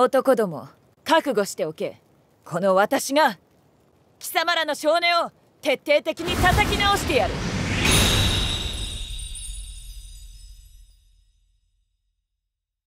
男ども覚悟しておけこの私が貴様らの少年を徹底的に叩き直してやる